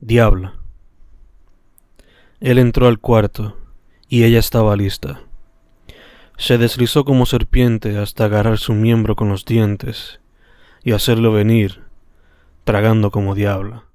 Diabla. Él entró al cuarto, y ella estaba lista. Se deslizó como serpiente hasta agarrar su miembro con los dientes y hacerlo venir, tragando como diabla.